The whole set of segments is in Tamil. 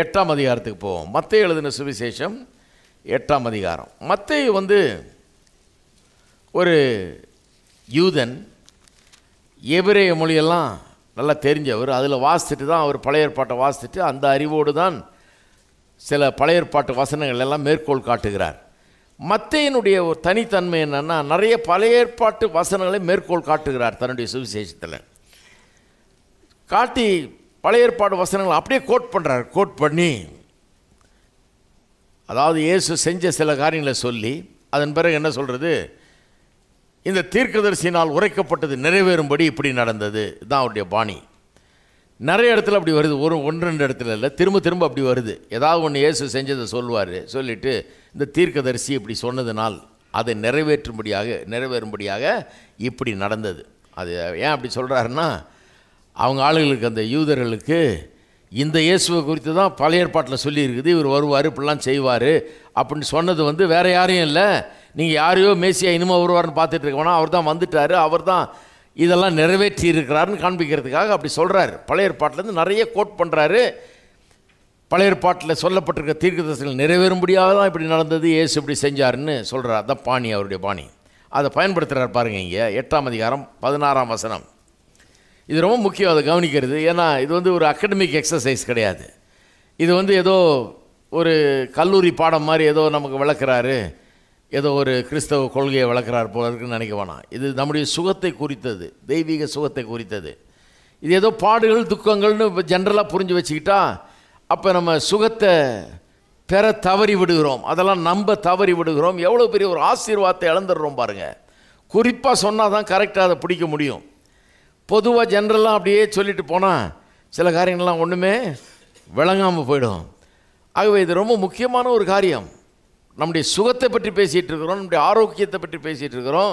எட்டாம் அதிகாரத்துக்கு போவோம் மத்திய எழுதின சுவிசேஷம் எட்டாம் அதிகாரம் மத்திய வந்து ஒரு யூதன் எபிரேய மொழியெல்லாம் நல்லா தெரிஞ்சவர் அதில் வாசித்துட்டு தான் அவர் பழைய ஏற்பாட்டை வாசித்துட்டு அந்த அறிவோடு தான் சில பழைய ஏற்பாட்டு வசனங்கள் எல்லாம் மேற்கோள் காட்டுகிறார் மத்தையினுடைய ஒரு தனித்தன்மை என்னென்னா நிறைய பழைய ஏற்பாட்டு வசனங்களை மேற்கோள் காட்டுகிறார் தன்னுடைய சுவிசேஷத்தில் காட்டி பழைய ஏற்பாடு வசனங்கள் அப்படியே கோட் பண்ணுறார் கோட் பண்ணி அதாவது இயேசு செஞ்ச சில காரியங்களை சொல்லி அதன் பிறகு என்ன சொல்கிறது இந்த தீர்க்கதரிசினால் உரைக்கப்பட்டது நிறைவேறும்படி இப்படி நடந்தது தான் அவருடைய பாணி நிறைய இடத்துல அப்படி வருது ஒரு ஒன்று ரெண்டு இடத்துல இல்லை திரும்ப திரும்ப அப்படி வருது ஏதாவது ஒன்று இயேசு செஞ்சதை சொல்லுவார் சொல்லிவிட்டு இந்த தீர்க்கதரிசி இப்படி சொன்னதுனால் அதை நிறைவேற்றும்படியாக நிறைவேறும்படியாக இப்படி நடந்தது அது ஏன் அப்படி சொல்கிறாருன்னா அவங்க ஆளுகளுக்கு அந்த யூதர்களுக்கு இந்த இயேசுவை குறித்து தான் பழைய ஏற்பாட்டில் சொல்லியிருக்குது இவர் வருவார் இப்படிலாம் செய்வார் அப்படின்னு சொன்னது வந்து வேறு யாரையும் இல்லை நீங்கள் யாரையோ மேசியா இனிமோ வருவார்னு பார்த்துட்டு இருக்கோம்னா அவர் தான் வந்துட்டார் அவர் தான் இதெல்லாம் நிறைவேற்றி இருக்கிறாருன்னு காண்பிக்கிறதுக்காக அப்படி சொல்கிறாரு பழைய ஏற்பாட்டிலேருந்து நிறைய கோட் பண்ணுறாரு பழைய ஏற்பாட்டில் சொல்லப்பட்டிருக்க தீர்க்கதரிசனங்கள் நிறைவேறும்படியாக தான் இப்படி நடந்தது ஏசு இப்படி செஞ்சாருன்னு சொல்கிறார் அதுதான் பாணி அவருடைய பாணி அதை பயன்படுத்துகிறார் பாருங்க இங்கே எட்டாம் அதிகாரம் பதினாறாம் வசனம் இது ரொம்ப முக்கியம் அதை கவனிக்கிறது ஏன்னா இது வந்து ஒரு அகடமிக் எக்ஸசைஸ் கிடையாது இது வந்து ஏதோ ஒரு கல்லூரி பாடம் மாதிரி ஏதோ நமக்கு வளர்க்குறாரு ஏதோ ஒரு கிறிஸ்தவ கொள்கையை வளர்க்குறார் போல இருக்குன்னு நினைக்க வேணாம் இது நம்முடைய சுகத்தை குறித்தது தெய்வீக சுகத்தை குறித்தது இது ஏதோ பாடுகள் துக்கங்கள்னு இப்போ ஜென்ரலாக புரிஞ்சு வச்சுக்கிட்டா அப்போ நம்ம சுகத்தை பெற தவறி விடுகிறோம் அதெல்லாம் நம்ப தவறி விடுகிறோம் எவ்வளோ பெரிய ஒரு ஆசீர்வாதத்தை இழந்துடுறோம் பாருங்கள் குறிப்பாக சொன்னால் தான் கரெக்டாக அதை பிடிக்க முடியும் பொதுவாக ஜென்ரலாக அப்படியே சொல்லிட்டு போனால் சில காரியங்கள்லாம் ஒன்றுமே விளங்காமல் போயிடும் ஆகவே இது ரொம்ப முக்கியமான ஒரு காரியம் நம்முடைய சுகத்தை பற்றி பேசிகிட்டு இருக்கிறோம் நம்முடைய ஆரோக்கியத்தை பற்றி பேசிகிட்டு இருக்கிறோம்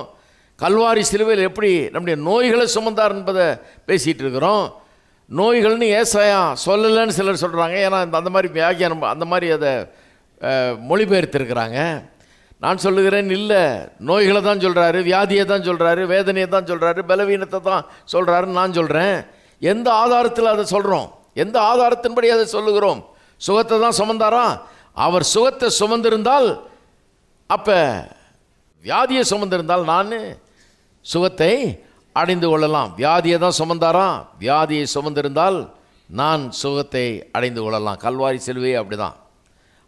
கல்வாரி சிலுவையில் எப்படி நம்முடைய நோய்களை சுமந்தார் என்பதை பேசிகிட்டு இருக்கிறோம் நோய்கள்னு ஏசாயா சொல்லலைன்னு சிலர் சொல்கிறாங்க ஏன்னா அந்த மாதிரி வியாகியானம் அந்த மாதிரி அதை மொழிபெயர்த்திருக்கிறாங்க நான் சொல்லுகிறேன் இல்லை நோய்களை தான் சொல்கிறாரு வியாதியை தான் சொல்கிறாரு வேதனையை தான் சொல்கிறாரு பலவீனத்தை தான் சொல்கிறாருன்னு நான் சொல்கிறேன் எந்த ஆதாரத்தில் அதை சொல்கிறோம் எந்த ஆதாரத்தின்படி அதை சொல்லுகிறோம் சுகத்தை தான் சுமந்தாரா அவர் சுகத்தை சுமந்திருந்தால் அப்போ வியாதியை சுமந்திருந்தால் நான் சுகத்தை அடைந்து கொள்ளலாம் வியாதியை தான் சுமந்தாராம் வியாதியை சுமந்திருந்தால் நான் சுகத்தை அடைந்து கொள்ளலாம் கல்வாரி செல்வே அப்படி தான்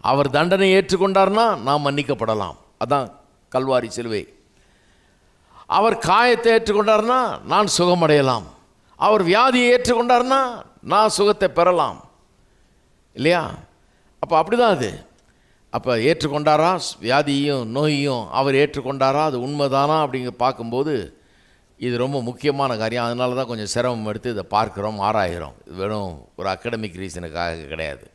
அவர் தண்டனை ஏற்றுக்கொண்டார்னா நாம் மன்னிக்கப்படலாம் அதான் கல்வாரி சிலுவை அவர் காயத்தை ஏற்றுக்கொண்டார்னா நான் சுகமடையலாம் அவர் வியாதியை ஏற்றுக்கொண்டார்னா நான் சுகத்தை பெறலாம் இல்லையா அப்போ அப்படி தான் அது அப்போ ஏற்றுக்கொண்டாரா வியாதியும் நோயையும் அவர் ஏற்றுக்கொண்டாரா அது உண்மைதானா அப்படிங்க பார்க்கும்போது இது ரொம்ப முக்கியமான காரியம் அதனால தான் கொஞ்சம் சிரமம் எடுத்து இதை பார்க்குறோம் ஆராய்கிறோம் இது வெறும் ஒரு அகடமிக் ரீசனுக்காக கிடையாது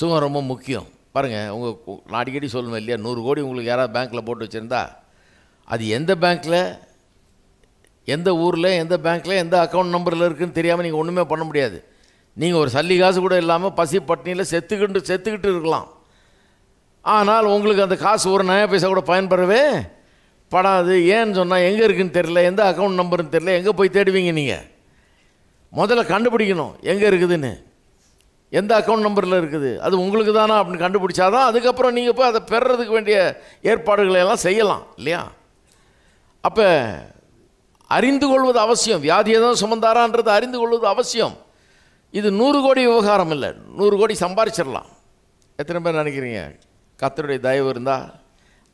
சுகம் ரொம்ப முக்கியம் பாருங்கள் உங்கள் நான் அடிக்கடி சொல்லுவேன் இல்லையா நூறு கோடி உங்களுக்கு யாராவது பேங்க்கில் போட்டு வச்சுருந்தா அது எந்த பேங்க்கில் எந்த ஊரில் எந்த பேங்க்கில் எந்த அக்கௌண்ட் நம்பரில் இருக்குதுன்னு தெரியாமல் நீங்கள் ஒன்றுமே பண்ண முடியாது நீங்கள் ஒரு சல்லி காசு கூட இல்லாமல் பசி பட்டினியில் செத்துக்கிட்டு செத்துக்கிட்டு இருக்கலாம் ஆனால் உங்களுக்கு அந்த காசு ஒரு நயா பைசா கூட பயன்பெறவே படாது ஏன்னு சொன்னால் எங்கே இருக்குதுன்னு தெரில எந்த அக்கௌண்ட் நம்பருன்னு தெரில எங்கே போய் தேடுவீங்க நீங்கள் முதல்ல கண்டுபிடிக்கணும் எங்கே இருக்குதுன்னு எந்த அக்கௌண்ட் நம்பரில் இருக்குது அது உங்களுக்கு தானா அப்படின்னு கண்டுபிடிச்சாதான் அதுக்கப்புறம் நீங்கள் போய் அதை பெறுறதுக்கு வேண்டிய ஏற்பாடுகளை எல்லாம் செய்யலாம் இல்லையா அப்போ அறிந்து கொள்வது அவசியம் வியாதி எதுவும் சுமந்தாரான்றது அறிந்து கொள்வது அவசியம் இது நூறு கோடி விவகாரம் இல்லை நூறு கோடி சம்பாரிச்சிடலாம் எத்தனை பேர் நினைக்கிறீங்க கத்தருடைய தயவு இருந்தால்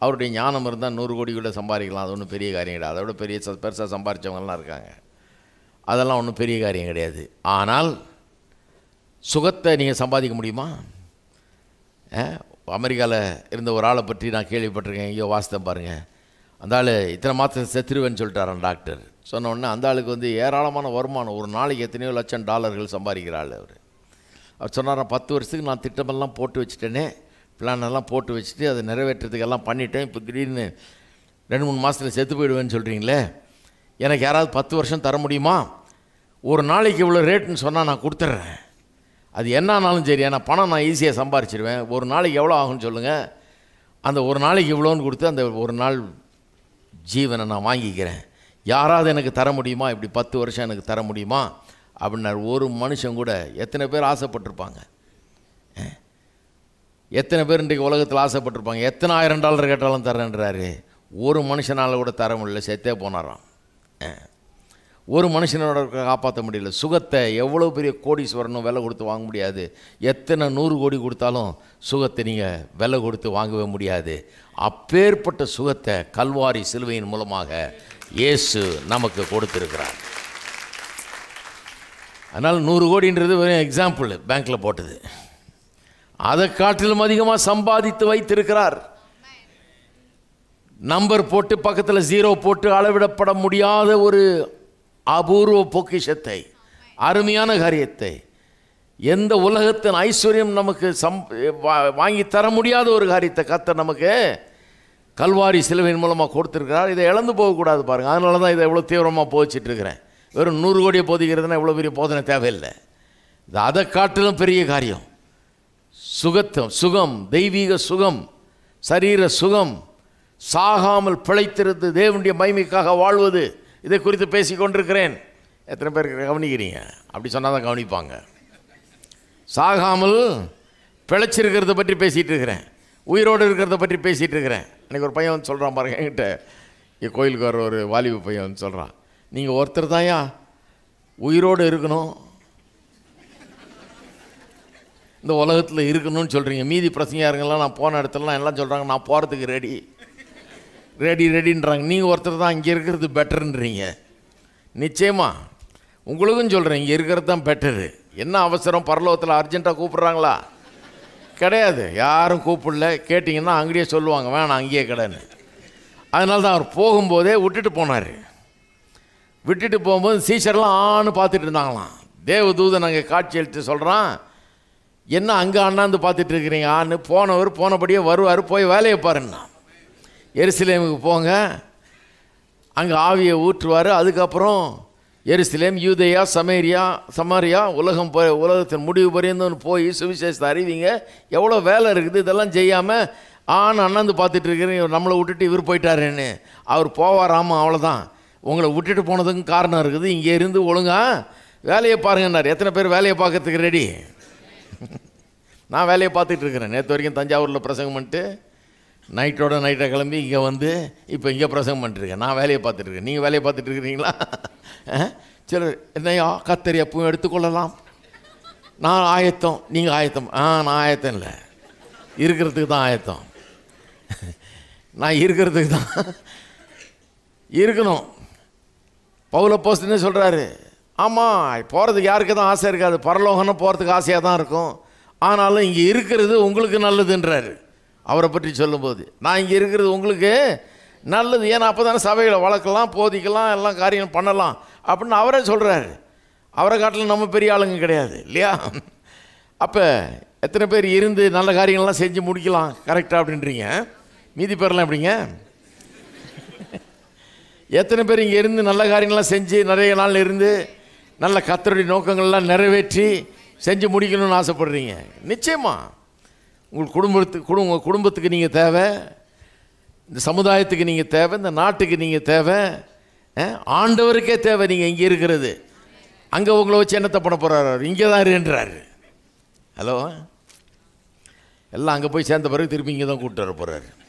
அவருடைய ஞானம் இருந்தால் நூறு கோடி கூட சம்பாதிக்கலாம் அது ஒன்றும் பெரிய காரியம் கிடையாது அதை விட பெரிய பெருசாக சம்பாரித்தவங்கலாம் இருக்காங்க அதெல்லாம் ஒன்றும் பெரிய காரியம் கிடையாது ஆனால் சுகத்தை நீங்கள் சம்பாதிக்க முடியுமா அமெரிக்காவில் இருந்த ஒரு ஆளை பற்றி நான் கேள்விப்பட்டிருக்கேன் ஐயோ வாசித்த பாருங்கள் அந்த ஆள் இத்தனை மாதம் செத்துருவேன்னு சொல்லிட்டாரன் டாக்டர் சொன்னோடனே அந்த ஆளுக்கு வந்து ஏராளமான வருமானம் ஒரு நாளைக்கு எத்தனையோ லட்சம் டாலர்கள் சம்பாதிக்கிற ஆள் அவர் அவர் சொன்னார் பத்து வருஷத்துக்கு நான் திட்டமெல்லாம் போட்டு வச்சுட்டேனே பிளான் எல்லாம் போட்டு வச்சுட்டு அதை நிறைவேற்றுறதுக்கெல்லாம் பண்ணிட்டேன் இப்போ திடீர்னு ரெண்டு மூணு மாதத்தில் செத்து போயிடுவேன்னு சொல்கிறீங்களே எனக்கு யாராவது பத்து வருஷம் தர முடியுமா ஒரு நாளைக்கு இவ்வளோ ரேட்டுன்னு சொன்னால் நான் கொடுத்துட்றேன் அது என்னானாலும் சரி ஏன்னா பணம் நான் ஈஸியாக சம்பாரிச்சிருவேன் ஒரு நாளைக்கு எவ்வளோ ஆகும்னு சொல்லுங்கள் அந்த ஒரு நாளைக்கு இவ்வளோன்னு கொடுத்து அந்த ஒரு நாள் ஜீவனை நான் வாங்கிக்கிறேன் யாராவது எனக்கு தர முடியுமா இப்படி பத்து வருஷம் எனக்கு தர முடியுமா அப்படின்னா ஒரு மனுஷன் கூட எத்தனை பேர் ஆசைப்பட்டிருப்பாங்க எத்தனை பேர் இன்றைக்கு உலகத்தில் ஆசைப்பட்டிருப்பாங்க எத்தனை ஆயிரம் டாலர் கேட்டாலும் தரேன்றாரு ஒரு மனுஷனால் கூட தர முடியல செத்தே போனாராம் ஒரு மனுஷனோட காப்பாற்ற முடியல சுகத்தை எவ்வளோ பெரிய கோடீஸ்வரனும் விலை கொடுத்து வாங்க முடியாது எத்தனை நூறு கோடி கொடுத்தாலும் சுகத்தை நீங்கள் விலை கொடுத்து வாங்கவே முடியாது அப்பேற்பட்ட சுகத்தை கல்வாரி சிலுவையின் மூலமாக இயேசு நமக்கு கொடுத்துருக்கிறார் அதனால் நூறு கோடின்றது வெறும் எக்ஸாம்பிள் பேங்க்கில் போட்டது அதை காட்டிலும் அதிகமாக சம்பாதித்து வைத்திருக்கிறார் நம்பர் போட்டு பக்கத்தில் ஜீரோ போட்டு அளவிடப்பட முடியாத ஒரு அபூர்வ பொக்கிஷத்தை அருமையான காரியத்தை எந்த உலகத்தின் ஐஸ்வர்யம் நமக்கு சம் வாங்கி தர முடியாத ஒரு காரியத்தை கத்த நமக்கு கல்வாரி சிலுவையின் மூலமாக கொடுத்துருக்கிறார் இதை இழந்து போகக்கூடாது பாருங்கள் அதனால தான் இதை இவ்வளோ தீவிரமாக போதிச்சிட்ருக்கிறேன் வெறும் நூறு கோடியை போதிக்கிறதுனா இவ்வளோ பெரிய போதனை தேவையில்லை இது அதை காட்டிலும் பெரிய காரியம் சுகத்தம் சுகம் தெய்வீக சுகம் சரீர சுகம் சாகாமல் பிழைத்திருந்து தேவனுடைய மைமைக்காக வாழ்வது இதை குறித்து பேசி கொண்டிருக்கிறேன் எத்தனை பேர் கவனிக்கிறீங்க அப்படி சொன்னால் தான் கவனிப்பாங்க சாகாமல் பிழைச்சிருக்கிறத பற்றி பேசிகிட்டு இருக்கிறேன் உயிரோடு இருக்கிறத பற்றி பேசிகிட்டு இருக்கிறேன் அன்றைக்கி ஒரு பையன் வந்து சொல்கிறான் பாருங்க என்கிட்ட என் கோயிலுக்கு வர ஒரு வாலிப பையன் வந்து சொல்கிறான் நீங்கள் ஒருத்தர் தாயா உயிரோடு இருக்கணும் இந்த உலகத்தில் இருக்கணும்னு சொல்கிறீங்க மீதி பிரசங்க யாருங்கெல்லாம் நான் போன இடத்துலலாம் எல்லாம் சொல்கிறாங்க நான் போகிறதுக்கு ரெடி ரெடி ரெடின்றாங்க நீங்கள் ஒருத்தர் தான் இங்கே இருக்கிறது பெட்டருன்றீங்க நிச்சயமாக உங்களுக்கும் சொல்கிறேன் இங்கே இருக்கிறது தான் பெட்டரு என்ன அவசரம் பரலோகத்தில் அர்ஜென்ட்டாக கூப்பிட்றாங்களா கிடையாது யாரும் கூப்பிடல கேட்டிங்கன்னா அங்கேயே சொல்லுவாங்க வேணாம் அங்கேயே கடைன்னு அதனால தான் அவர் போகும்போதே விட்டுட்டு போனார் விட்டுட்டு போகும்போது சீசர்லாம் ஆன்னு பார்த்துட்டு இருந்தாங்களாம் தூதன் அங்கே காட்சி எழுத்து சொல்கிறான் என்ன அங்கே அண்ணாந்து பார்த்துட்டு இருக்கிறீங்க ஆன்னு போனவர் போனபடியே வருவார் போய் வேலையை பாருன்னா எருசலேமுக்கு போங்க அங்கே ஆவியை ஊற்றுவார் அதுக்கப்புறம் எருசலேம் யூதையா சமேரியா சமாரியா உலகம் உலகத்தின் முடிவு ஒன்று போய் சுவிசேஷத்தை அறிவிங்க எவ்வளோ வேலை இருக்குது இதெல்லாம் செய்யாமல் ஆண் அண்ணாந்து பார்த்துட்டு இவர் நம்மளை விட்டுட்டு இவர் போயிட்டாருன்னு அவர் போவாராமா அவ்வளோதான் உங்களை விட்டுட்டு போனதுக்கும் காரணம் இருக்குது இங்கே இருந்து ஒழுங்காக வேலையை பாருங்கன்னார் எத்தனை பேர் வேலையை பார்க்கறதுக்கு ரெடி நான் வேலையை பார்த்துட்டு இருக்கிறேன் நேற்று வரைக்கும் தஞ்சாவூரில் பிரசங்கம் பண்ணிட்டு நைட்டோட நைட்டை கிளம்பி இங்கே வந்து இப்போ இங்கே பிரசங்கம் பண்ணிட்டுருக்கேன் நான் வேலையை பார்த்துட்ருக்கேன் நீங்கள் வேலையை பார்த்துட்ருக்கிறீங்களா இருக்கிறீங்களா சிலர் என்னையா கத்தரி அப்பவும் எடுத்துக்கொள்ளலாம் நான் ஆயத்தம் நீங்கள் ஆயத்தம் ஆ நான் ஆயத்தம் இல்லை இருக்கிறதுக்கு தான் ஆயத்தம் நான் இருக்கிறதுக்கு தான் இருக்கணும் பவுல போஸ்ட்னே சொல்கிறாரு ஆமாம் போகிறதுக்கு யாருக்கு தான் ஆசை இருக்காது பரலோகம்னு போகிறதுக்கு ஆசையாக தான் இருக்கும் ஆனாலும் இங்கே இருக்கிறது உங்களுக்கு நல்லதுன்றாரு அவரை பற்றி சொல்லும்போது நான் இங்கே இருக்கிறது உங்களுக்கு நல்லது ஏன்னா அப்போ தானே சபைகளை வளர்க்கலாம் போதிக்கலாம் எல்லாம் காரியம் பண்ணலாம் அப்படின்னு அவரே சொல்கிறாரு அவரை காட்டில் நம்ம பெரிய ஆளுங்க கிடையாது இல்லையா அப்போ எத்தனை பேர் இருந்து நல்ல காரியங்கள்லாம் செஞ்சு முடிக்கலாம் கரெக்டாக அப்படின்றீங்க மீதி பெறலாம் எப்படிங்க எத்தனை பேர் இங்கே இருந்து நல்ல காரியங்கள்லாம் செஞ்சு நிறைய நாள் இருந்து நல்ல கத்தருடைய நோக்கங்கள்லாம் நிறைவேற்றி செஞ்சு முடிக்கணும்னு ஆசைப்படுறீங்க நிச்சயமாக உங்கள் குடும்பத்துக்கு குடும் உங்கள் குடும்பத்துக்கு நீங்கள் தேவை இந்த சமுதாயத்துக்கு நீங்கள் தேவை இந்த நாட்டுக்கு நீங்கள் தேவை ஆண்டவருக்கே தேவை நீங்கள் இங்கே இருக்கிறது அங்கே உங்களை வச்சு என்னத்தை பண்ண போகிறாரு இங்கே தான் இருன்றாரு ஹலோ எல்லாம் அங்கே போய் சேர்ந்த பிறகு திருப்பி இங்கே தான் கூப்பிட்டு வர போகிறாரு